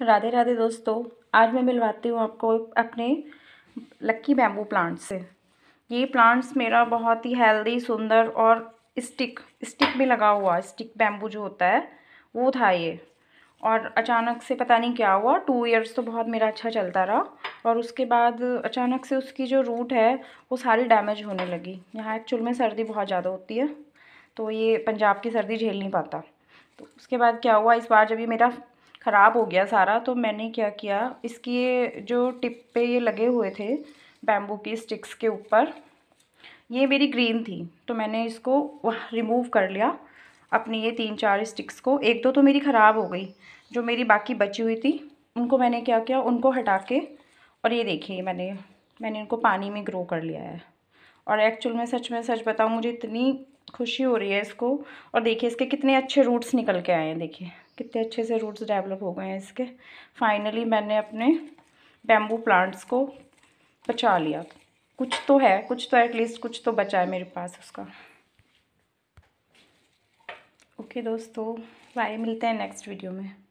राधे राधे दोस्तों आज मैं मिलवाती हूँ आपको अपने लक्की बैम्बू प्लांट से ये प्लांट्स मेरा बहुत ही हेल्दी सुंदर और स्टिक स्टिक में लगा हुआ स्टिक बैम्बू जो होता है वो था ये और अचानक से पता नहीं क्या हुआ टू इयर्स तो बहुत मेरा अच्छा चलता रहा और उसके बाद अचानक से उसकी जो रूट है वो सारी डैमेज होने लगी यहाँ एक्चुअल में सर्दी बहुत ज़्यादा होती है तो ये पंजाब की सर्दी झेल नहीं पाता तो उसके बाद क्या हुआ इस बार जब ये मेरा ख़राब हो गया सारा तो मैंने क्या किया इसकी जो टिप पे ये लगे हुए थे बैम्बू की स्टिक्स के ऊपर ये मेरी ग्रीन थी तो मैंने इसको रिमूव कर लिया अपनी ये तीन चार स्टिक्स को एक दो तो मेरी ख़राब हो गई जो मेरी बाकी बची हुई थी उनको मैंने क्या किया उनको हटा के और ये देखिए मैंने मैंने इनको पानी में ग्रो कर लिया है और एक्चुअल में सच में सच बताऊँ मुझे इतनी खुशी हो रही है इसको और देखिए इसके कितने अच्छे रूट्स निकल के आए हैं देखिए कितने अच्छे से रूट्स डेवलप हो गए हैं इसके फाइनली मैंने अपने बैम्बू प्लांट्स को बचा लिया कुछ तो है कुछ तो एटलीस्ट कुछ तो बचा है मेरे पास उसका ओके दोस्तों बाय मिलते हैं नेक्स्ट वीडियो में